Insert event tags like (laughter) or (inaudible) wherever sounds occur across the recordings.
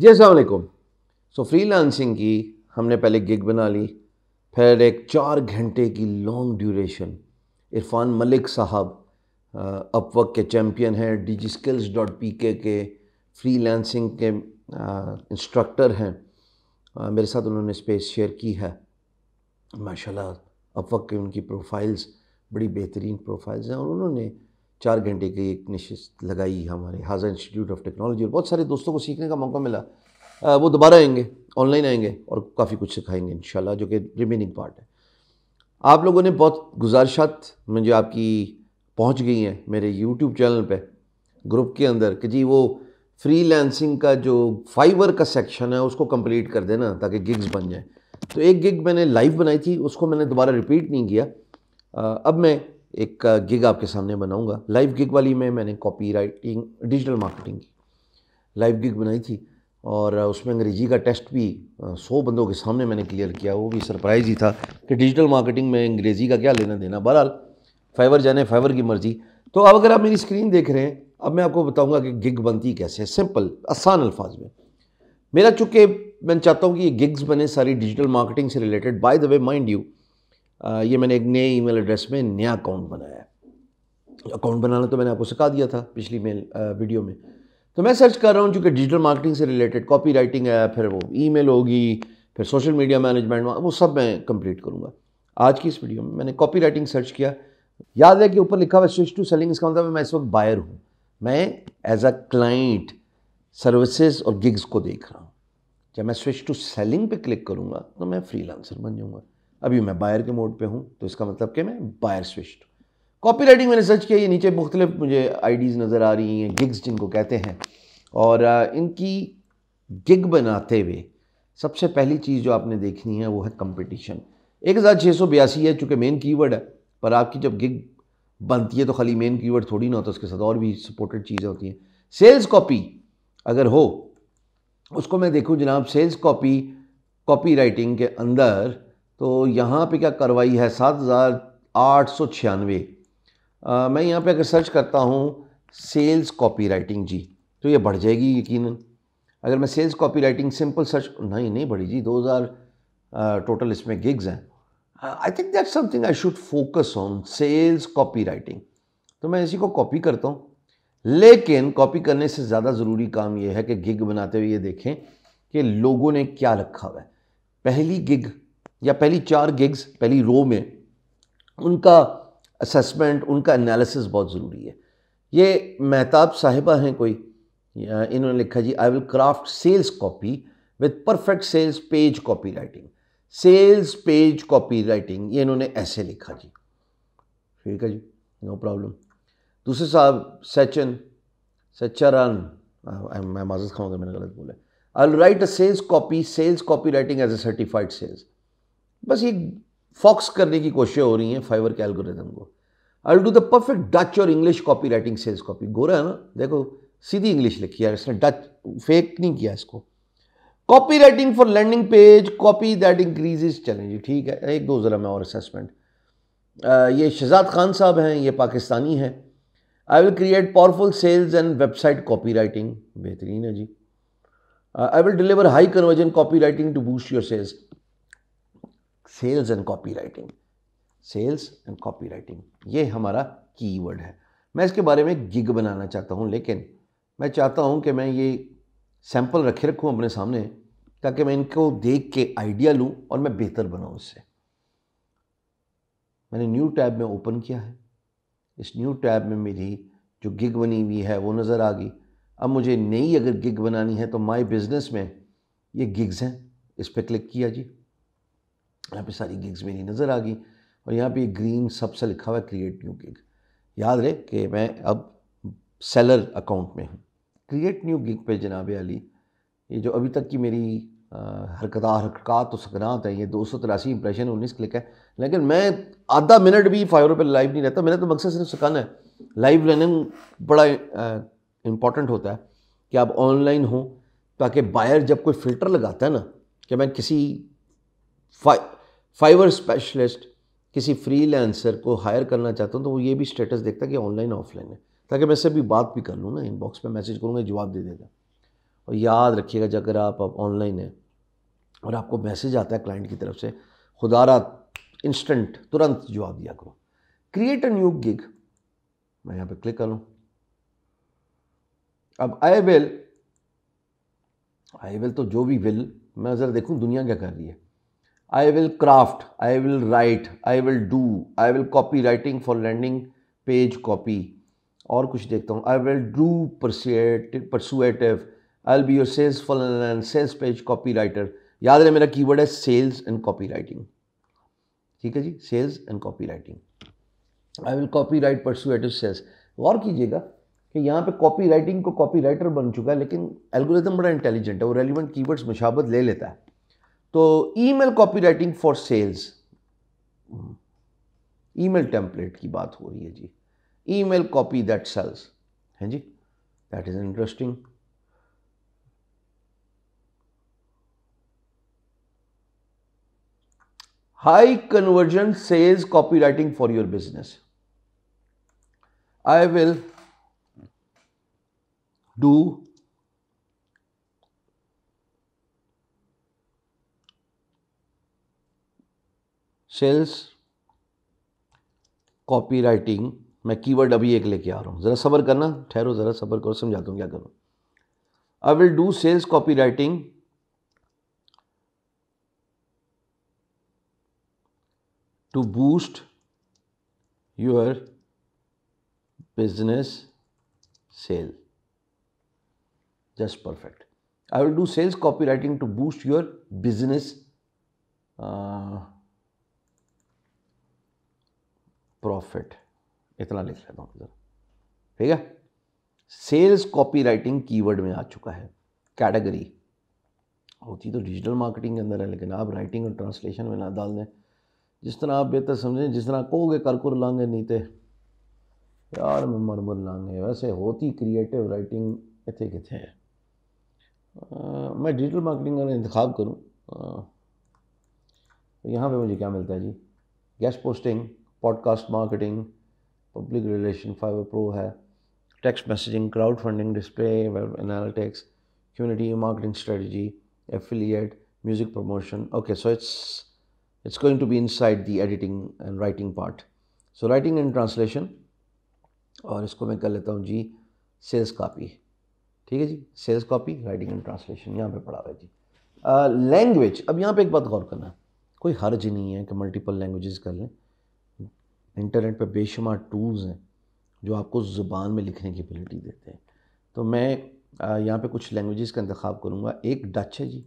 जी अलकुम so free lancing की हमने पहले गिग बना ली फिर एक चार घंटे की लॉन्ग ड्यूरेशन इरफान मलिक साहब अपवक के चैम्पियन हैं डी स्किल्स डॉट पी के के फ्री लांसिंग के इंस्ट्रक्टर हैं मेरे साथ उन्होंने स्पेस शेयर की है माशाल्लाह अपवक के उनकी प्रोफाइल्स बड़ी बेहतरीन प्रोफाइल्स हैं और उन्होंने चार घंटे की एक नशस्त लगाई हमारे हाजा इंस्टीट्यूट ऑफ टेक्नोलॉजी और बहुत सारे दोस्तों को सीखने का मौका मिला वो दोबारा आएंगे ऑनलाइन आएंगे और काफ़ी कुछ सिखाएंगे इन जो कि रिमेनिंग पार्ट है आप लोगों ने बहुत गुजारिशात मुझे आपकी पहुंच गई हैं मेरे यूट्यूब चैनल पे ग्रुप के अंदर कि जी वो फ्रीलांसिंग का जो फाइबर का सेक्शन है उसको कंप्लीट कर देना ताकि गिग्स बन जाए तो एक गिग मैंने लाइव बनाई थी उसको मैंने दोबारा रिपीट नहीं किया अब मैं एक गिग आपके सामने बनाऊंगा लाइव गिग वाली में मैंने कॉपी राइटिंग डिजिटल मार्केटिंग की लाइव गिग बनाई थी और उसमें अंग्रेजी का टेस्ट भी सौ बंदों के सामने मैंने क्लियर किया वो भी सरप्राइज़ ही था कि डिजिटल मार्केटिंग में अंग्रेज़ी का क्या लेना देना बहरहाल फाइवर जाने फाइवर की मर्ज़ी तो अब अगर आप मेरी स्क्रीन देख रहे हैं अब मैं आपको बताऊंगा कि गिग बनती कैसे सिंपल आसान अल्फाज में मेरा चूंकि मैं चाहता हूँ कि ये गिग्स बने सारी डिजिटल मार्केटिंग से related by the way mind you ये मैंने एक नए ईमेल एड्रेस में नया अकाउंट बनाया है अकाउंट बनाना तो मैंने आपको सिखा दिया था पिछली मेल वीडियो में तो मैं सर्च कर रहा हूँ चूँकि डिजिटल मार्केटिंग से रिलेटेड कॉपी राइटिंग है फिर वो ईमेल होगी फिर सोशल मीडिया मैनेजमेंट वो सब मैं कंप्लीट करूँगा आज की इस वीडियो में मैंने कॉपी राइटिंग सर्च किया याद है कि ऊपर लिखा हुआ स्विच टू सेलिंग इसका मतलब मैं इस वक्त बायर हूँ मैं एज अ क्लाइंट सर्विसेज और गिग्स को देख रहा हूँ जब मैं स्विच टू सेलिंग पे क्लिक करूँगा तो मैं फ्रीलांसर बन जाऊँगा अभी मैं बायर के मोड पे हूँ तो इसका मतलब कि मैं बायर स्विश्ड कॉपी राइटिंग मैंने सर्च किया ये नीचे मुख्तलिफ मुझे आईडीज़ नज़र आ रही हैं गिग्स जिनको कहते हैं और इनकी गिग बनाते हुए सबसे पहली चीज़ जो आपने देखनी है वो है कंपटीशन एक हज़ार छः सौ बयासी है चूँकि मेन कीवर्ड है पर आपकी जब गिग बनती है तो खाली मेन कीवर्ड थोड़ी ना होता उसके साथ और भी सपोर्टेड चीज़ें होती हैं सेल्स कॉपी अगर हो उसको मैं देखूँ जनाब सेल्स कॉपी कॉपी राइटिंग के अंदर तो यहाँ पे क्या कार्रवाई है सात हज़ार आठ सौ छियानवे मैं यहाँ पे अगर सर्च करता हूँ सेल्स कॉपी राइटिंग जी तो ये बढ़ जाएगी यकीन अगर मैं sales copy writing simple search नहीं नहीं बढ़ी जी दो हज़ार टोटल इसमें गिग्स हैं I think that something I should focus on sales copy writing तो मैं इसी को कॉपी करता हूँ लेकिन कॉपी करने से ज़्यादा ज़रूरी काम यह है कि गिग बनाते हुए ये देखें कि लोगों ने क्या रखा हुआ है पहली गिग या पहली चार गिग्स पहली रो में उनका असेसमेंट उनका एनालिसिस बहुत ज़रूरी है ये मेहताब साहिबा हैं कोई इन्होंने लिखा जी I will craft sales copy with perfect sales page copy writing sales page copy writing ये इन्होंने ऐसे लिखा जी ठीक है जी नो प्रॉब्लम दूसरे साहब सचिन सचरन मैं माजत खाऊंगा तो मैंने गलत बोला I will write a sales copy sales copy writing as a certified sales बस ये फॉक्स करने की कोशिशें हो रही हैं फाइवर के एल्गोरिदम को I do the perfect Dutch और English copy writing sales copy गोरा है ना देखो सीधी इंग्लिश लिखी है इसने डच फेक नहीं किया इसको copy writing for landing page copy that is challenge ठीक है एक दो ज़रा मैं और असेसमेंट ये शहजाद खान साहब हैं ये पाकिस्तानी हैं I will create powerful sales and website copy writing बेहतरीन है जी I will deliver high conversion copy writing to boost your sales sales and copy writing sales and copy writing ये हमारा कीवर्ड है मैं इसके बारे में गिग बनाना चाहता हूँ लेकिन मैं चाहता हूँ कि मैं ये सैंपल रखे रखूँ अपने सामने ताकि मैं इनको देख के आइडिया लूँ और मैं बेहतर बनाऊँ इससे मैंने न्यू टैब में ओपन किया है इस न्यू टैब में मेरी जो गिग बनी हुई है वो नज़र आ गई अब मुझे नई अगर गिग बनानी है तो माय बिज़नेस में ये गिग्स हैं इस पर क्लिक किया जी यहाँ पे सारी गिग्स मेरी नज़र आ गई और यहाँ पे ग्रीन सब से लिखा हुआ है क्रिएट न्यू गिग याद रहे कि मैं अब सेलर अकाउंट में हूँ क्रिएट न्यू गिग पे जनाब अली ये जो अभी तक की मेरी हरकत हरकत तो सकनात है ये दो सौ तिरासी इंप्रेशन उन्नीस क्लिक है लेकिन मैं आधा मिनट भी फाइवर पर लाइव नहीं रहता मेरा तो मकसद सिर्फ सिखाना है लाइव लर्निंग बड़ा इम्पॉर्टेंट होता है कि आप ऑनलाइन हो ताकि बायर जब कोई फ़िल्टर लगाता है ना कि मैं किसी फाइवर स्पेशलिस्ट किसी फ्रीलांसर को हायर करना चाहता हूँ तो वो ये भी स्टेटस देखता है कि ऑनलाइन ऑफलाइन है ताकि मैं से भी बात भी कर लूँ ना इनबॉक्स पर मैसेज करूँगा जवाब दे देगा और याद रखिएगा जब आप अब ऑनलाइन हैं और आपको मैसेज आता है क्लाइंट की तरफ से खुदारा इंस्टेंट तुरंत जवाब दिया करो क्रिएट अ न्यू गिग मैं यहाँ पे क्लिक कर लूँ अब आई विल आई विल तो जो भी विल मैं ज़रा देखूँ दुनिया क्या कर रही है I will craft I will write I will do I will copy writing for landing page copy और कुछ देखता हूँ I will do persuasive I will be your sales for sales page copy writer याद रहे मेरा keyword है sales and copy writing ठीक है जी sales and copy writing I will copy write persuasive sales गौर कीजिएगा कि यहाँ पे कॉपी राइटिंग को कॉपी राइटर बन चुका है लेकिन एल्गोरिथम बड़ा इंटेलिजेंट है वो रेलिवेंट कीवर्ड्स मुशाबत ले लेता है तो email copywriting for sales email template की बात हो रही है जी ईमेल कॉपी दैट सेल्स हैं जी that is interesting conversion sales copy writing for your business I will do sales copy writing मैं कीवर्ड अभी एक लेके आ रहा हूँ ज़रा सबर करना ठहरो ज़रा सबर करो समझाता हूँ क्या करूँ I will do sales copy writing to boost your business sale just perfect I will do sales copy writing to boost your business profit इतना लिख लेता हूँ इधर ठीक है सेल्स कॉपी राइटिंग कीवर्ड में आ चुका है कैटेगरी होती तो डिजिटल मार्केटिंग के अंदर है लेकिन आप राइटिंग और ट्रांसलेशन में ना डाल दें जिस तरह आप बेहतर समझें जिस तरह कहोगे करकुर लांगे नीते यार में मरमर लांगे वैसे होती क्रिएटिव राइटिंग इतने कितने है आ, मैं डिजिटल मार्केटिंग का इंतखब करूँ तो यहाँ पे मुझे क्या मिलता है जी guest posting podcast marketing public relation Fiverr pro है text messaging crowd funding display web analytics community marketing strategy affiliate music promotion okay it's it's it's going to be inside the editing and writing part so writing and translation और इसको मैं कर लेता हूँ जी sales copy ठीक है जी sales copy writing and translation यहाँ पर पढ़ा हुआ है जी लैंग्वेज uh, अब यहाँ पर एक बात गौर करना है कोई हर्ज नहीं है कि मल्टीपल लैंग्वेजेस कर लें इंटरनेट पर बेशुमार टूल्स हैं जो आपको ज़ुबान में लिखने की एबिलिटी देते हैं तो मैं यहाँ पे कुछ लैंग्वेजेस का इंतखा करूँगा एक डच है जी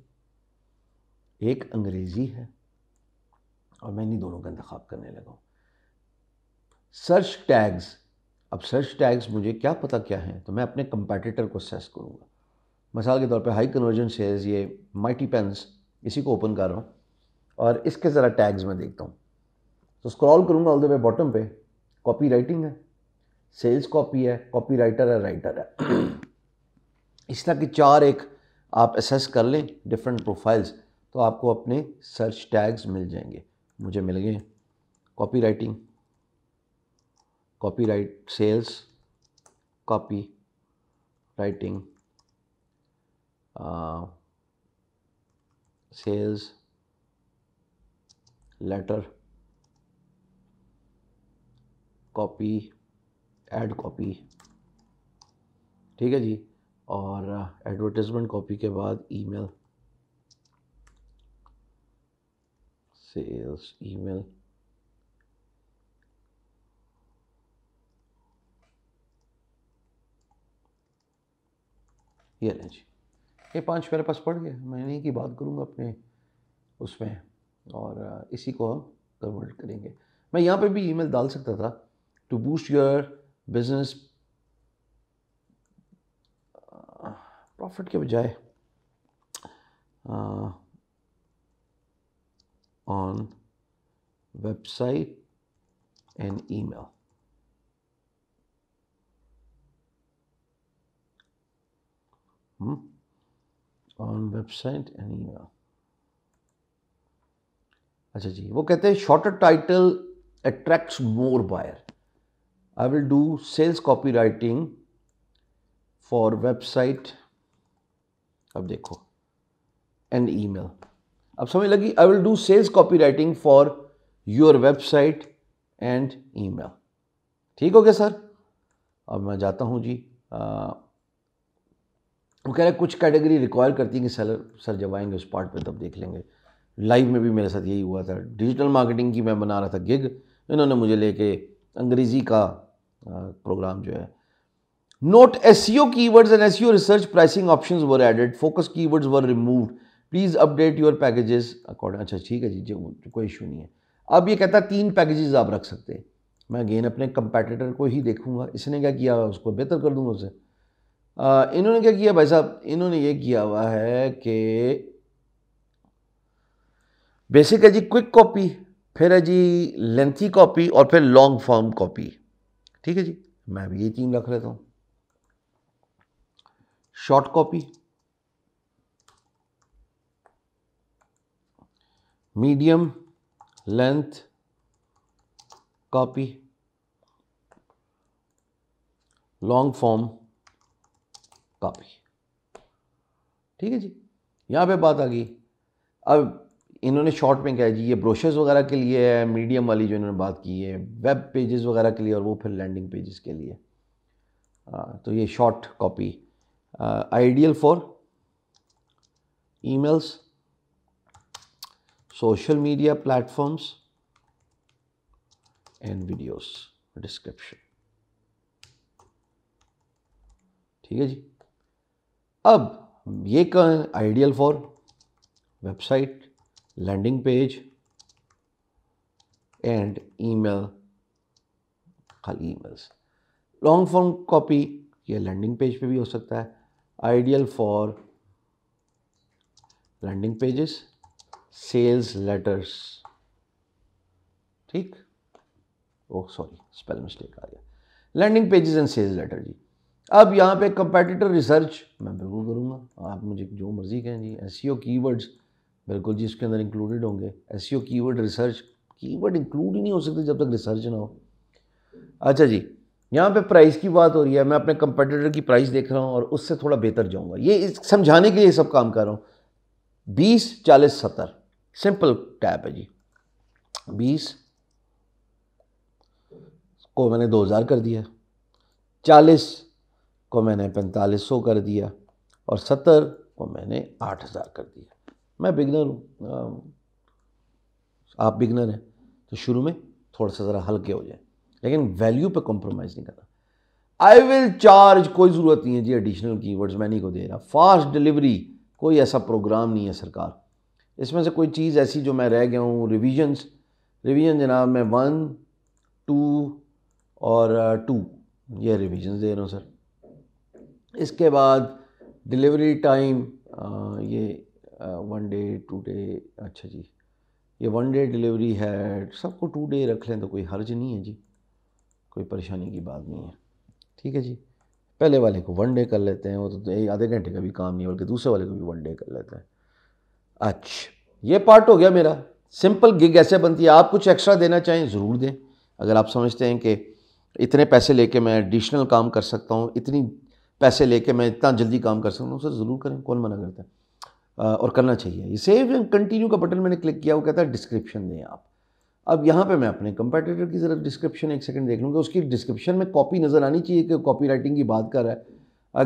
एक अंग्रेज़ी है और मैं इन्हीं दोनों का इंतखा करने लगा हूँ सर्च टैग्स अब सर्च टैग्स मुझे क्या पता क्या हैं तो मैं अपने कंपेटिटर को सेस करूँगा मिसाल के तौर पे हाई कन्वर्जन शेयर्स ये माइटी पेंस इसी को ओपन कर रहा हूँ और इसके ज़रा टैग्स मैं देखता हूँ तो स्क्रॉल करूँगा ऑल द वे बॉटम पे कॉपी राइटिंग है सेल्स कॉपी है कॉपी राइटर है राइटर है (clears throat) इस तरह के चार एक आप एसेस कर लें डिफरेंट प्रोफाइल्स तो आपको अपने सर्च टैग्स मिल जाएंगे मुझे मिल गए copy writing copy write sales copy writing sales letter copy ad copy ठीक है जी और एडवर्टिजमेंट कॉपी के बाद ईमेल सेल्स ईमेल ये लें जी ये पांच मेरे पास पड़ गया मैं इन्हीं की बात करूँगा अपने उसमें और इसी को हम कन्वर्ट करेंगे मैं यहाँ पे भी ईमेल डाल सकता था to boost your business uh, profit ke bajaye uh, on website and email hmm? on website and email अच्छा जी वो कहते हैं shorter title attracts more I will do sales copywriting for website अब देखो एंड मेल अब समझ लगी I will do sales copy writing for your website and mail ठीक हो गया सर अब मैं जाता हूँ जी आ, वो कह रहे कुछ कैटेगरी रिक्वायर करती है कि सर सर जब आएंगे उस पार्ट पे तब देख लेंगे लाइव में भी मेरे साथ यही हुआ था डिजिटल मार्केटिंग की मैं बना रहा था गिग इन्होंने मुझे लेके अंग्रेज़ी का प्रोग्राम जो है note S C O keywords and S C O research pricing option were added focus keywords were remove please update your packages according अच्छा ठीक है जी जो कोई इशू नहीं है अब ये कहता तीन पैकेजेस आप रख सकते हैं मैं अगेन अपने कंपेटिटर को ही देखूंगा इसने क्या किया हुआ उसको बेहतर कर दूंगा उसे इन्होंने क्या किया भाई साहब इन्होंने ये किया हुआ है कि बेसिक है जी क्विक कॉपी फिर है जी लेंथी कॉपी और फिर लॉन्ग फॉर्म कॉपी ठीक है जी मैं भी ये तीन रख लेता हूँ short copy medium length copy long form copy ठीक है जी यहाँ पे बात आ गई अब इन्होंने शॉर्ट में कहा जी ये ब्रोशर्स वगैरह के लिए है मीडियम वाली जो इन्होंने बात की है वेब पेजेस वगैरह के लिए और वो फिर लैंडिंग पेजेस के लिए आ, तो ये short copy ideal for emails social media platforms and videos description ठीक है जी अब ये कहें ideal for website landing page and email खाली emails long form copy यह लैंडिंग पेज पे भी हो सकता है ideal for landing pages sales letters ठीक ओह सॉरी स्पेल मिस्टेक आ गया landing pages and sales letter जी अब यहाँ पे कंपेटिटर रिसर्च मैं बिल्कुल करूँगा आप मुझे जो मर्ज़ी कहें जी एस सी ओ की वर्ड्स बिल्कुल जी इसके अंदर इंक्लूडेड होंगे S C keyword research keyword include ही नहीं हो सकते जब तक रिसर्च ना हो अच्छा जी यहाँ पे प्राइस की बात हो रही है मैं अपने कंपटीटर की प्राइस देख रहा हूँ और उससे थोड़ा बेहतर जाऊँगा ये इस समझाने के लिए सब काम कर रहा हूँ बीस चालीस सत्तर सिंपल टैप है जी बीस को मैंने दो हज़ार कर दिया चालीस को मैंने पैंतालीस सौ कर दिया और सत्तर को मैंने आठ हज़ार कर दिया मैं बिगनर हूँ हाँ। आप बिगनर हैं तो शुरू में थोड़ा सा ज़रा हल्के हो जाए लेकिन वैल्यू पे कॉम्प्रोमाइज़ नहीं करना आई विल चार्ज कोई ज़रूरत नहीं है जी एडिशनल की वर्ड्स मैं नहीं को दे रहा फास्ट डिलीवरी कोई ऐसा प्रोग्राम नहीं है सरकार इसमें से कोई चीज़ ऐसी जो मैं रह गया हूँ रिविजन्स रिविज़न जनाब मैं वन टू और टू uh, ये रिविजन दे रहा हूँ सर इसके बाद डिलीवरी टाइम uh, ये वन डे टू डे अच्छा जी ये वन डे डिलीवरी है सबको टू डे रख लें तो कोई हर्ज नहीं है जी कोई परेशानी की बात नहीं है ठीक है जी पहले वाले को वन डे कर लेते हैं वो तो आधे घंटे का भी काम नहीं बल्कि दूसरे वाले को भी वन डे कर लेते हैं अच्छा ये पार्ट हो गया मेरा सिंपल गिग ऐसे बनती है आप कुछ एक्स्ट्रा देना चाहें ज़रूर दें अगर आप समझते हैं कि इतने पैसे लेके मैं एडिशनल काम कर सकता हूँ इतनी पैसे लेके मैं इतना जल्दी काम कर सकता हूँ सर ज़रूर करें कौन मना करता है और करना चाहिए ये सेव एंड कंटिन्यू का बटन मैंने क्लिक किया वो कहता है डिस्क्रिप्शन दें आप अब यहाँ पे मैं अपने कंपेटिटर की ज़रा डिस्क्रिप्शन एक सेकंड देख लूँगा उसकी डिस्क्रिप्शन में कॉपी नज़र आनी चाहिए कि कॉपी राइटिंग की बात कर रहा है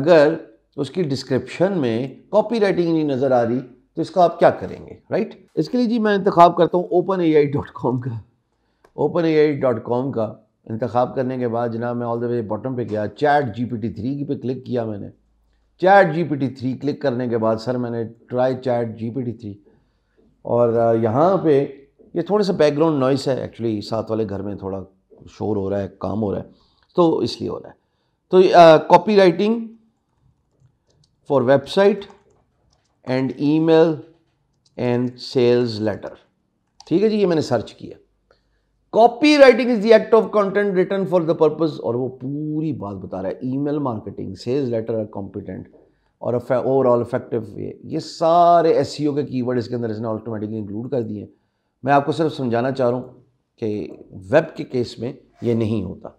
अगर उसकी डिस्क्रिप्शन में कॉपी राइटिंग नहीं नज़र आ रही तो इसका आप क्या करेंगे राइट इसके लिए जी मैं इंतखा करता हूँ open A I dot com का open A I dot com का इंतखा करने के बाद जनाब मैं ऑल द वे बॉटम पे गया chat G P T three की पे क्लिक किया मैंने chat G P T three click करने के बाद सर मैंने try chat G P T three और यहाँ पे ये थोड़े से बैकग्राउंड नॉइस है एक्चुअली साथ वाले घर में थोड़ा शोर हो रहा है काम हो रहा है तो इसलिए हो रहा है तो copy writing for website and email and sales letter ठीक है जी ये मैंने सर्च किया copy writing is the act of content return for the purpose और वो पूरी बात बता रहा है email marketing sales letter are competent और ओवरऑल इफेक्टिव वे ये सारे एस e के कीवर्ड इसके अंदर इसने ऑटोमेटिकली इंक्लूड कर दिए मैं आपको सिर्फ समझाना चाह रहा हूँ कि वेब के केस में ये नहीं होता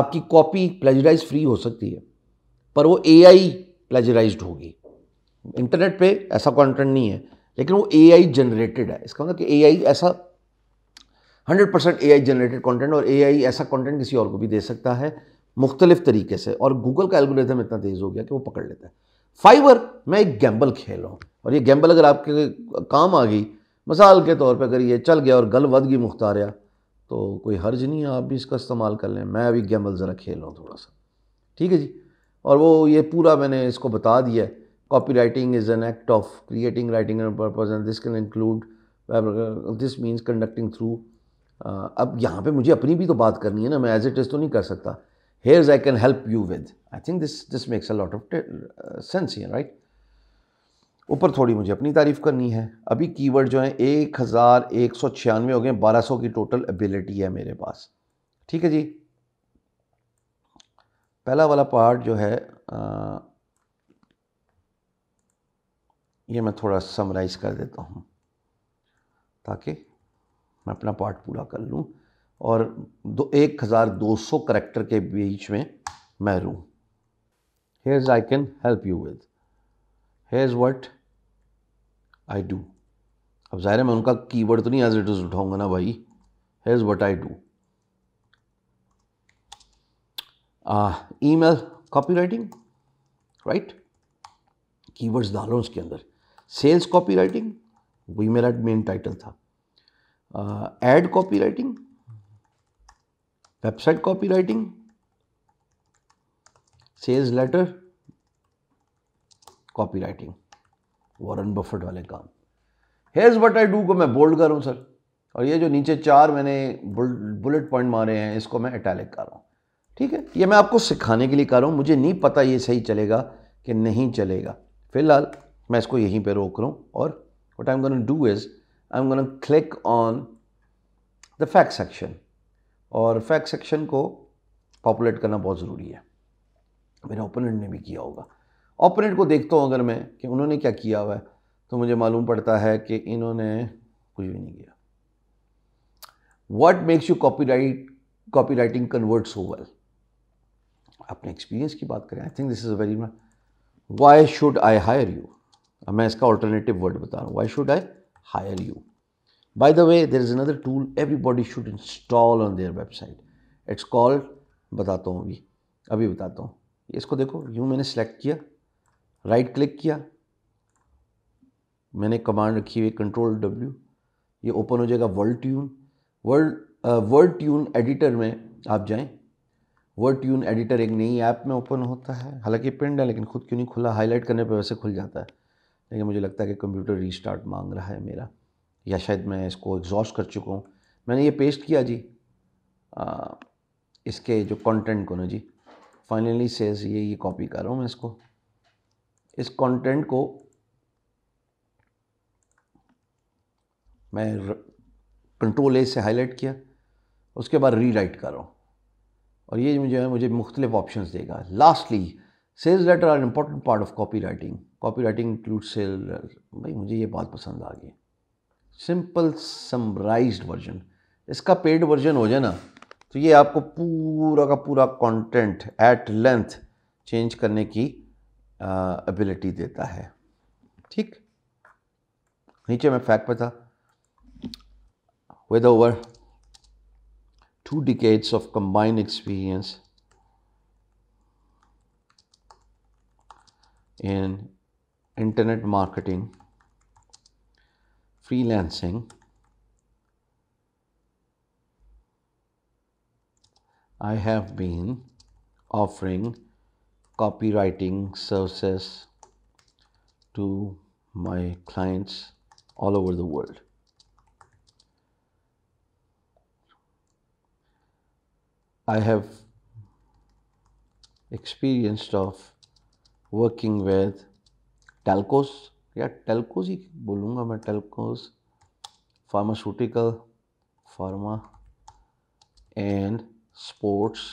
आपकी कॉपी प्लेजराइज फ्री हो सकती है पर वो ए आई प्लेजराइज होगी इंटरनेट पे ऐसा कंटेंट नहीं है लेकिन वो ए आई जनरेटेड है इसका मतलब कि ए आई ऐसा hundred percent A I generated content और ए आई ऐसा कॉन्टेंट किसी और को भी दे सकता है मुख्तलिफ तरीके से और गूगल का एल्गोरिथम इतना तेज़ हो गया कि वो पकड़ लेता है फाइवर मैं एक गैम्बल खेल रहा हूँ और ये गैम्बल अगर आपके काम आ गई मिसाल के तौर पर अगर ये चल गया और गल वध गई मुख्तारिया तो कोई हर्ज नहीं है आप भी इसका इस्तेमाल कर लें मैं अभी गैम्बल ज़रा खेल रहा हूँ थोड़ा सा ठीक है जी और वो ये पूरा मैंने इसको बता दिया है copy writing is an act of creating writing purpose and this can include this means conducting through अब यहाँ पे मुझे अपनी भी तो बात करनी है ना मैं एज इट इज़ तो नहीं कर सकता here I can help you with I think this this makes a lot of sense ये राइट ऊपर थोड़ी मुझे अपनी तारीफ़ करनी है अभी कीवर्ड जो है एक हज़ार एक सौ छियानवे हो गए बारह सौ की टोटल एबिलिटी है मेरे पास ठीक है जी पहला वाला पार्ट जो है आ, ये मैं थोड़ा समराइज़ कर देता हूँ ताकि मैं अपना पार्ट पूरा कर लूँ और दो एक हज़ार दो सौ करेक्टर के बीच में मैं रूँ here's I can help you with here's what I do अब ज़ाहिर है मैं उनका कीवर्ड तो नहीं एज इट इज़ उठाऊंगा ना भाई here's what I do email copy writing right keywords डालो उसके अंदर सेल्स कॉपी राइटिंग वही मेरा मेन टाइटल था ad copy writing website copy writing sales letter copy writing Warren Buffett वाले काम हेज वट आई डू को मैं बोल्ड कर रहा हूँ सर और ये जो नीचे चार मैंने बुलेट पॉइंट मारे हैं इसको मैं अटैलिक कर रहा हूँ ठीक है ये मैं आपको सिखाने के लिए कर रहा हूँ मुझे नहीं पता ये सही चलेगा कि नहीं चलेगा फिलहाल मैं इसको यहीं पे रोक रहा हूँ और what I am gonna do is I am gonna click on the fact section और फैक्ट सेक्शन को पॉपुलेट करना बहुत ज़रूरी है मेरे ओपोनेंट ने भी किया होगा ओपोनेंट को देखता हूँ अगर मैं कि उन्होंने क्या किया हुआ है तो मुझे मालूम पड़ता है कि इन्होंने कुछ भी नहीं किया what makes you copy write copy writing convert so well अपने एक्सपीरियंस की बात करें I think this is very much why should I hire you मैं इसका ऑल्टरनेटिव वर्ड बता रहा हूँ why should I hire you. By the way, there is another tool everybody should install on their website. It's called बताता हूँ अभी अभी बताता हूँ इसको देखो यूँ मैंने सेलेक्ट किया राइट क्लिक किया मैंने कमांड रखी हुई कंट्रोल डब्ल्यू ये ओपन हो जाएगा world tune world word tune editor में आप जाएं वर्ड ट्यून एडिटर एक नई ऐप में ओपन होता है हालांकि पिंड है लेकिन खुद क्यों नहीं खुला हाईलाइट करने पर वैसे खुल जाता है लेकिन मुझे लगता है कि कंप्यूटर रीस्टार्ट मांग रहा है मेरा या शायद मैं इसको एग्जॉस्ट कर चुका हूँ मैंने ये पेस्ट किया जी आ, इसके जो कंटेंट को ना जी फाइनली सेज ये ये कॉपी कर रहा हूँ मैं इसको इस कंटेंट को मैं कंट्रोल ए से हाईलाइट किया उसके बाद रीराइट कर रहा हूँ और ये जो है मुझे मुख्तलिफ ऑप्शन देगा lastly sales letter are important part of copy writing copy writing include sale भाई मुझे ये बात पसंद आ गई सिंपल समराइज वर्जन इसका पेड वर्जन हो जाए ना तो ये आपको पूरा का पूरा कंटेंट एट लेंथ चेंज करने की एबिलिटी देता है ठीक नीचे मैं फैक्ट पे था with over two decades of combined experience in internet marketing freelancing I have been offering copywriting services to my clients all over the world. I have experienced of working with telcos या telcos ही बोलूँगा मैं telcos pharmaceutical pharma and sports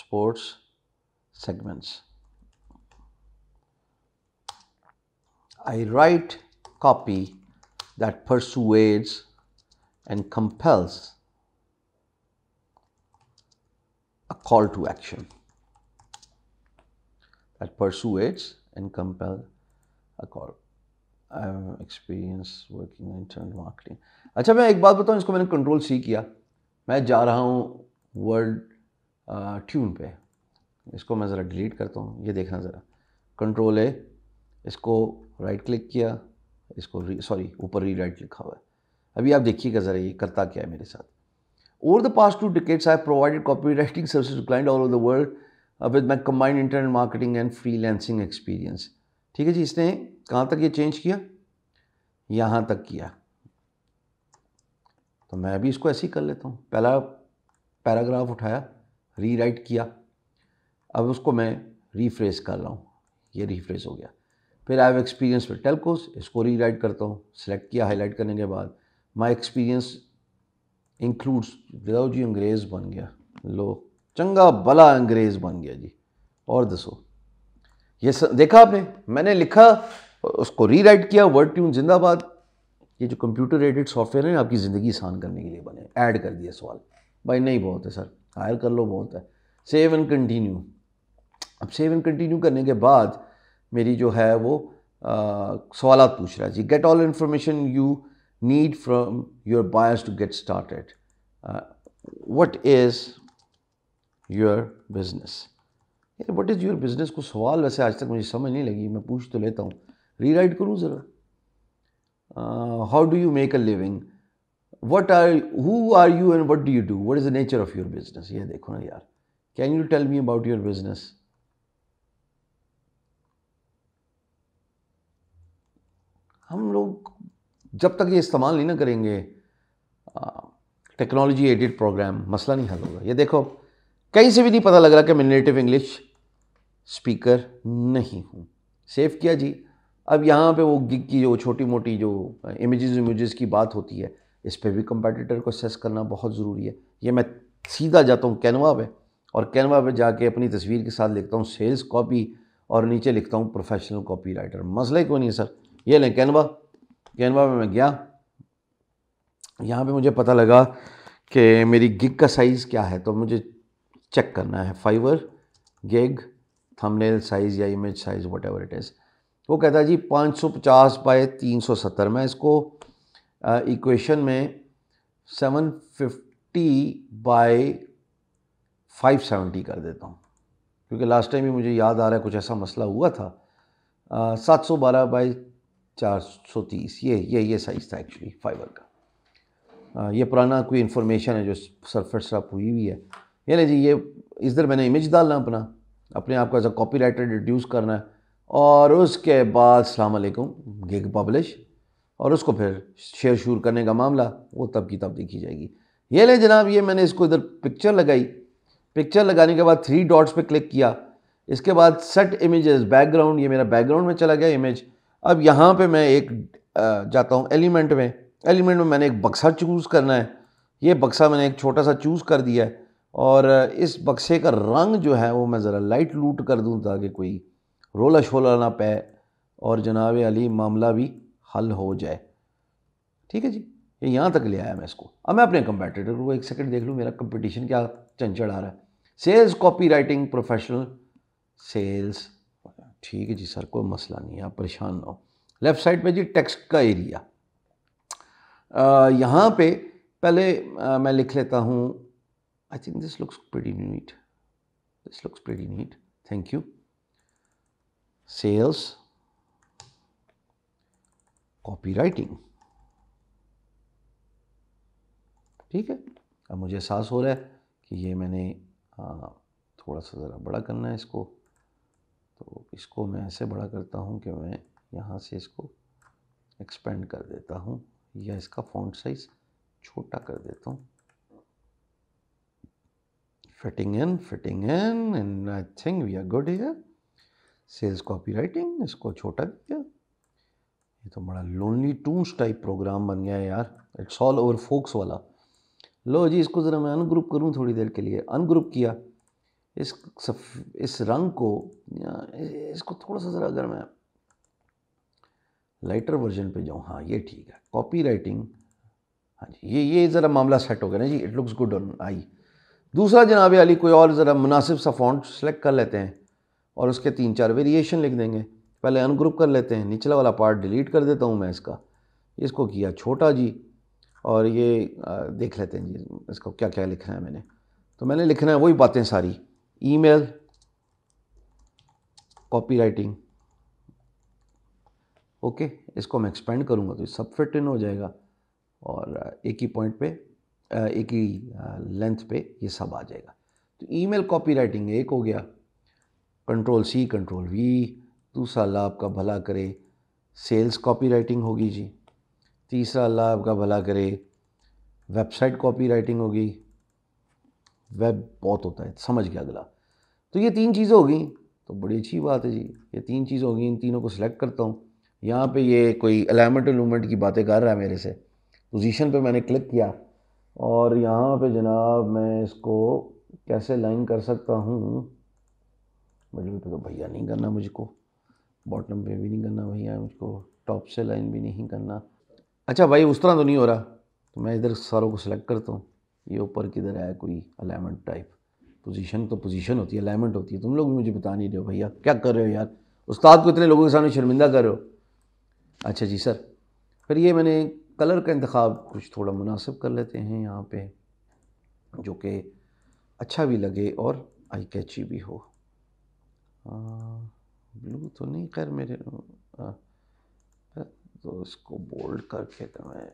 sports segments i write copy that persuades and compels a call to action that persuades and compel a corp. I have experience working in internal marketing. अच्छा मैं एक बात बताऊँ इसको मैंने control C किया मैं जा रहा हूँ वर्ल्ड ट्यून पे इसको मैं ज़रा डिलीट करता हूँ ये देखना ज़रा कंट्रोल है इसको राइट क्लिक किया इसको सॉरी ऊपर री राइट लिखा हुआ है अभी आप देखिएगा ज़रा ये करता क्या है मेरे साथ Over the past two decades, I have provided copywriting services to clients all over the world with my combined internet marketing and freelancing experience ठीक है जी इसने कहाँ तक ये चेंज किया यहाँ तक किया तो मैं भी इसको ऐसे ही कर लेता हूँ पहला पैराग्राफ उठाया रीराइट किया अब उसको मैं रीफ्रेस कर रहा हूँ ये रीफ्रेस हो गया फिर I have experience with telcos इसको रीराइट करता हूँ सेलेक्ट किया हाईलाइट करने के बाद माई एक्सपीरियंस इंक्लूड्स विदाउट जी अंग्रेज़ बन गया लो चंगा भला अंग्रेज़ बन गया जी और दसो ये स, देखा आपने मैंने लिखा उसको रीराइट किया वर्ड ट्यून जिंदाबाद ये जो कंप्यूटर एडिड सॉफ्टवेयर है आपकी ज़िंदगी आसान करने के लिए बने ऐड कर दिया सवाल भाई नहीं बहुत है सर हायर कर लो बहुत है सेव एंड कंटिन्यू अब सेव एंड कंटिन्यू करने के बाद मेरी जो है वो सवाल पूछ रहा है जी get all information you need from your bias to get started what is your business यार वट इज़ योर बिज़नेस को सवाल वैसे आज तक मुझे समझ नहीं लगी मैं पूछ तो लेता हूँ री राइट करूँ ज़रा how do you make a living what are who are you and what do you do what is the nature of your business ये देखो ना यार can you tell me about your business हम लोग जब तक ये इस्तेमाल नहीं ना करेंगे टेक्नोलॉजी एडिड प्रोग्राम मसला नहीं हल होगा ये देखो कहीं से भी नहीं पता लग रहा कि मैं नेटिव इंग्लिश स्पीकर नहीं हूँ सेव किया जी अब यहाँ पे वो गिग की जो छोटी मोटी जो इमेजेस uh, इमेजेस की बात होती है इस पर भी कंपटीटर को सेस करना बहुत ज़रूरी है ये मैं सीधा जाता हूँ कैनवा पे और कैनवा पे जाके अपनी तस्वीर के साथ लिखता हूँ सेल्स कॉपी और नीचे लिखता हूँ प्रोफेशनल कॉपी राइटर मसला कोई नहीं है सर ये लें कैनवा कैनवा में मैं गया यहाँ पर मुझे पता लगा कि मेरी गिग का साइज़ क्या है तो मुझे चेक करना है फाइवर गेग थंबनेल साइज़ या image size whatever it is वो कहता है जी 550 बाय 370 मैं इसको इक्वेशन में 750 बाय 570 कर देता हूँ क्योंकि लास्ट टाइम भी मुझे याद आ रहा है कुछ ऐसा मसला हुआ था सात सौ बारह बाई चार सौ तीस ये ये ये साइज़ था एक्चुअली फाइबर का आ, ये पुराना कोई इन्फॉर्मेशन है जो सरफेस अप हुई हुई है यानी जी ये इधर मैंने इमेज डालना अपना अपने आप को as a copy writer reduce करना है और उसके बाद अलैक्म गिग पब्लिश और उसको फिर शेयर शूर करने का मामला वो तब की तब देखी जाएगी ये ले जनाब ये मैंने इसको इधर पिक्चर लगाई पिक्चर लगाने के बाद थ्री डॉट्स पे क्लिक किया इसके बाद सेट इमेजेस बैकग्राउंड ये मेरा बैकग्राउंड में चला गया इमेज अब यहाँ पे मैं एक जाता हूँ एलिमेंट में एलिमेंट में मैंने एक बक्सा चूज़ करना है ये बक्सा मैंने एक छोटा सा चूज़ कर दिया है और इस बक्से का रंग जो है वो मैं ज़रा लाइट लूट कर दूँ ताकि कोई रोला शोला ना पे और जनाब अली मामला भी हल हो जाए ठीक है जी ये यहाँ तक ले आया मैं इसको अब मैं अपने कंपेटिटर को एक सेकंड देख लूँ मेरा कंपटीशन क्या चंचड़ आ रहा है sales copy writing professional sales ठीक है जी सर कोई मसला नहीं है आप परेशान ना हो लेफ़्ट साइड पे जी टेक्स्ट का एरिया यहाँ पे पहले आ, मैं लिख लेता हूँ I think this looks pretty neat. This looks pretty neat. Thank you. Sales, copywriting. ठीक है अब मुझे एहसास हो रहा है कि ये मैंने आ, थोड़ा सा ज़रा बड़ा करना है इसको तो इसको मैं ऐसे बड़ा करता हूँ कि मैं यहाँ से इसको एक्सपेंड कर देता हूँ या इसका फॉन्ट साइज़ छोटा कर देता हूँ fitting in fitting in and i think we are good here sales writing इसको छोटा दिया ये तो बड़ा लोनली टूस टाइप प्रोग्राम बन गया है यार इट्स ऑल ओवर फोक्स वाला लो जी इसको ज़रा मैं अनग्रुप करूँ थोड़ी देर के लिए अनग्रुप किया इस सफ, इस रंग को या इसको थोड़ा सा ज़रा अगर मैं लाइटर वर्जन पे जाऊँ हाँ ये ठीक है कॉपी राइटिंग हाँ जी ये ये ज़रा मामला सेट हो गया ना जी it looks good on I दूसरा जनाब अली कोई और ज़रा मुनासिब सा फ़ॉन्ट सेलेक्ट कर लेते हैं और उसके तीन चार वेरिएशन लिख देंगे पहले अनग्रुप कर लेते हैं निचला वाला पार्ट डिलीट कर देता हूँ मैं इसका इसको किया छोटा जी और ये देख लेते हैं जी इसको क्या क्या लिखना है मैंने तो मैंने लिखना है वही बातें सारी मेल कॉपी राइटिंग ओके इसको मैं एक्सपेंड करूँगा तो सब फिट इन हो जाएगा और एक ही पॉइंट पे एक ही लेंथ पे ये सब आ जाएगा तो ईमेल कॉपी राइटिंग एक हो गया कंट्रोल सी कंट्रोल वी दूसरा लाभ का भला करे सेल्स कॉपीराइटिंग राइटिंग होगी जी तीसरा लाभ का भला करे वेबसाइट कॉपीराइटिंग राइटिंग होगी वेब बहुत होता है समझ गया अगला तो ये तीन चीज़ें हो गई तो बड़ी अच्छी बात है जी ये तीन चीज़ें होगी इन तीनों को सिलेक्ट करता हूँ यहाँ पे ये कोई अलाइनमेंट अलूमेंट की बातें कर रहा है मेरे से पोजीशन पे मैंने क्लिक किया और यहाँ पे जनाब मैं इसको कैसे लाइन कर सकता हूँ बॉटम पे तो भैया नहीं करना मुझको बॉटम पे भी नहीं करना भैया मुझको टॉप से लाइन भी नहीं करना अच्छा भाई उस तरह तो नहीं हो रहा तो मैं इधर सारों को सिलेक्ट करता हूँ ये ऊपर किधर है कोई अलाइनमेंट टाइप पोजीशन तो पोजीशन होती है अलाइनमेंट होती है तुम लोग भी मुझे बता नहीं रहे हो भैया क्या कर रहे हो यार उस्ताद को इतने लोगों के सामने शर्मिंदा कर रहे हो अच्छा जी सर फिर ये मैंने कलर का इंतखब कुछ थोड़ा मुनासिब कर लेते हैं यहाँ पे जो कि अच्छा भी लगे और आई कैची भी हो आ, ब्लू तो नहीं खैर मेरे आ, तो इसको बोल्ड करके तो मैं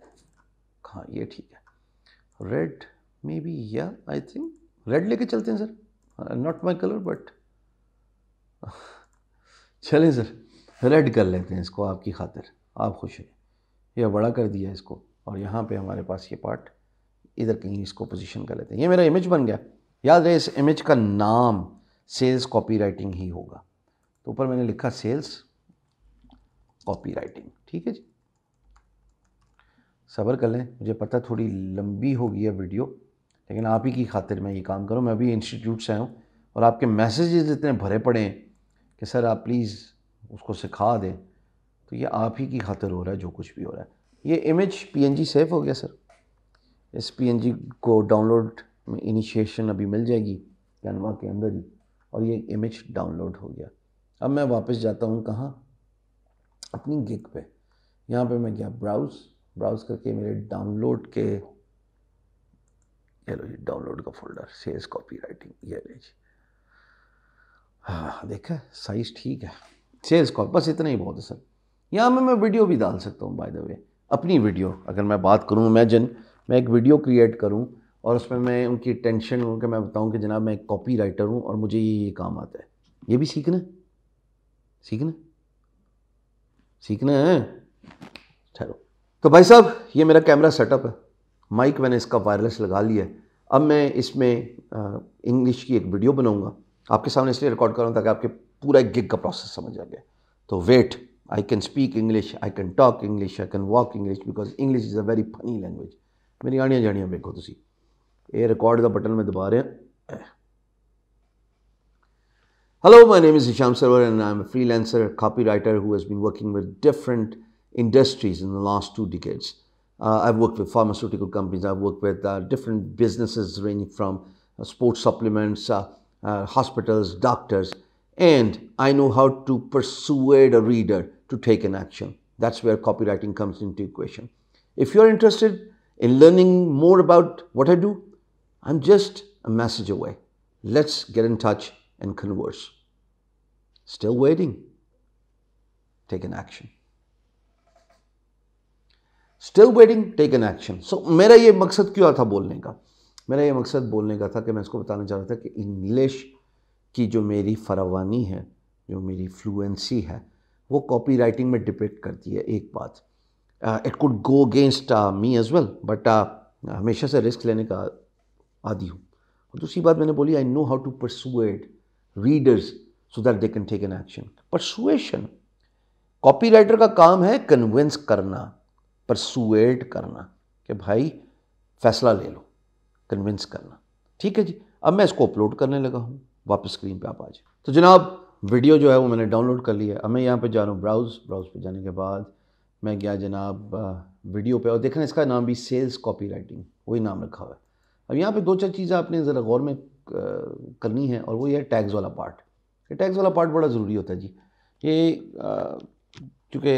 हाँ ये ठीक है रेड मे बी या आई थिंक रेड लेके चलते हैं sir not my colour but चलें सर रेड कर लेते हैं इसको आपकी खातिर आप खुश हैं या बड़ा कर दिया इसको और यहाँ पे हमारे पास ये पार्ट इधर कहीं इसको पोजीशन कर लेते हैं ये मेरा इमेज बन गया याद रहे इस इमेज का नाम सेल्स कॉपीराइटिंग राइटिंग ही होगा तो ऊपर मैंने लिखा सेल्स कॉपीराइटिंग राइटिंग ठीक है जी सब्र कर लें मुझे पता थोड़ी लंबी होगी है वीडियो लेकिन आप ही की खातिर मैं ये काम करूँ मैं अभी इंस्टीट्यूट से आया हूँ और आपके मैसेजेस इतने भरे पड़े हैं कि सर आप प्लीज़ उसको सिखा दें तो ये आप ही की खातर हो रहा है जो कुछ भी हो रहा है ये इमेज पीएनजी सेफ हो गया सर इस पीएनजी को डाउनलोड में इनिशिएशन अभी मिल जाएगी कैनवा के अंदर ही और ये इमेज डाउनलोड हो गया अब मैं वापस जाता हूँ कहाँ अपनी गिग पे यहाँ पे मैं गया ब्राउज़ ब्राउज़ करके मेरे डाउनलोड के ये लो जी डाउनलोड का फोल्डर सेल्स कॉपी राइटिंग ये हाँ देखा साइज़ ठीक है सेल्स कॉपी बस इतना ही बहुत है सर यहाँ में मैं वीडियो भी डाल सकता हूँ बाय द वे अपनी वीडियो अगर मैं बात करूँ इमेजिन मैं एक वीडियो क्रिएट करूँ और उसमें मैं उनकी टेंशन हूँ कि मैं बताऊँ कि जनाब मैं एक कॉपी राइटर हूँ और मुझे ये ये काम आता है ये भी सीखना सीखना सीखना है ठहरो तो भाई साहब ये मेरा कैमरा सेटअप है माइक मैंने इसका वायरलेस लगा लिया है अब मैं इसमें इंग्लिश की एक वीडियो बनाऊंगा आपके सामने इसलिए रिकॉर्ड कर रहा हूँ ताकि आपके पूरा एक गिग का प्रोसेस समझ आ गया तो wait I can speak English, I can talk English, I can walk English because English is a very funny language. ਮੇਰੀ ਆਣੀਆਂ ਜਾਣੀਆਂ ਵੇਖੋ ਤੁਸੀਂ ਇਹ ਰਿਕਾਰਡ ਦਾ ਬਟਨ ਮੈਂ ਦਬਾ ਰਿਹਾ Hello, my name is Hisham Sarwar and I'm a freelancer a copywriter who has been working with different industries in the last two decades. Uh, I've worked with pharmaceutical companies, I've worked with uh, different businesses ranging from uh, sports supplements, hospitals, doctors, and I know how to persuade a reader to take an action. That's where copywriting comes into equation. If you're interested in learning more about what I do, I'm just a message away. Let's get in touch and converse. Still waiting. Take an action. Still waiting, take an action. So, मेरा ये मकसद क्यों था बोलने का मेरा ये मकसद बोलने का था कि मैं इसको बताना चाह रहा था कि इंग्लिश की जो मेरी फरावानी है जो मेरी फ्लुएंसी है वो कॉपी राइटिंग में डिपेक्ट करती है एक बात it could go against me as well but हमेशा से रिस्क लेने का आदि हूँ और दूसरी बात मैंने बोली I know how to persuade readers so that they can take an action persuasion copy writer का काम है कन्विंस करना परसुएड करना कि भाई फैसला ले लो कन्विंस करना ठीक है जी अब मैं इसको अपलोड करने लगा हूँ वापस स्क्रीन पे आप आ जाए तो जनाब वीडियो जो है वो मैंने डाउनलोड कर लिया अब मैं यहाँ पे जा रहा हूँ ब्राउज़ ब्राउज़ पे जाने के बाद मैं गया जनाब वीडियो पे और देखा इसका नाम भी सेल्स कॉपी राइटिंग वही नाम रखा हुआ है अब यहाँ पे दो चार चीज़ें आपने ज़रा गौर में करनी है और वो ये टैक्स वाला पार्ट ये टैक्स वाला पार्ट बड़ा ज़रूरी होता है जी ये चूँकि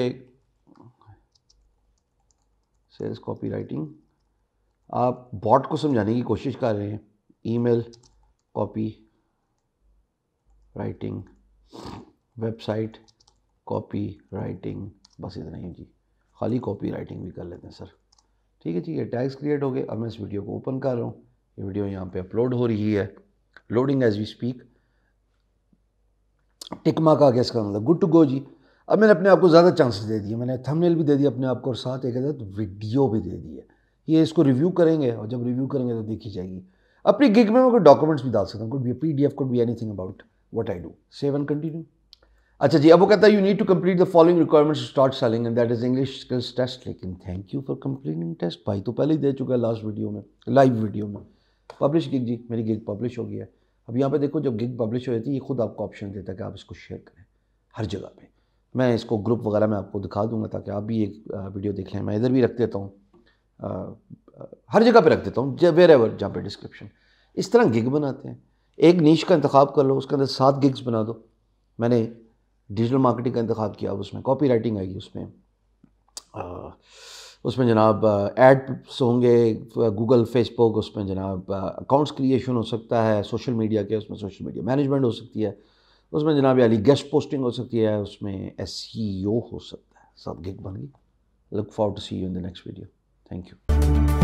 सेल्स कॉपी राइटिंग आप बॉट को समझाने की कोशिश कर रहे हैं email copy writing website copy writing बस इतना ही जी खाली कॉपी राइटिंग भी कर लेते हैं सर ठीक है जी ये टैग्स क्रिएट हो गए अब मैं इस वीडियो को ओपन कर रहा हूँ ये वीडियो यहाँ पे अपलोड हो रही है लोडिंग एज वी स्पीक टिकमा का क्या इसका मतलब गुड टू गो जी अब मैंने अपने आप को ज़्यादा चांसेस दे दिए मैंने थंबनेल भी दे दिया अपने आप को और साथ एक अदत वीडियो भी दे दी है ये इसको रिव्यू करेंगे और जब रिव्यू करेंगे तो देखी जाएगी अपनी गिग में मैं कोई डॉक्यूमेंट्स भी डाल सकता हूँ could be P D F could be anything about what I do. Save and continue. अच्छा जी अब वो कहता है you need to complete the following requirements start selling and that is English skills test लेकिन thank you for completing test भाई तो पहले ही दे चुका है लास्ट वीडियो में लाइव वीडियो में पब्लिश गिग जी मेरी गिग पब्लिश हो गई है अब यहाँ पे देखो जब गिग पब्लिश हो जाती है ये खुद आपको ऑप्शन देता है कि आप इसको शेयर करें हर जगह पर मैं इसको ग्रुप वगैरह में आपको दिखा दूंगा ताकि आप भी एक वीडियो देख लें मैं इधर भी रख देता हूँ हर जगह पर रख देता हूँ वेर एवर जहाँ पे डिस्क्रिप्शन इस तरह गिग बनाते हैं एक नीच का इंतखब कर लो उसके अंदर सात गिग्स बना दो मैंने डिजिटल मार्केटिंग का इंतखब किया उसमें कॉपी राइटिंग आएगी उसमें आ, उसमें जनाब एड्स होंगे गूगल फेसबुक उसमें जनाब अकाउंट्स क्रिएशन हो सकता है सोशल मीडिया के उसमें सोशल मीडिया मैनेजमेंट हो सकती है उसमें जनाब अली गेस्ट पोस्टिंग हो सकती है उसमें एस e हो सकता है सब गिग बन गई look for to see you in the next video thank you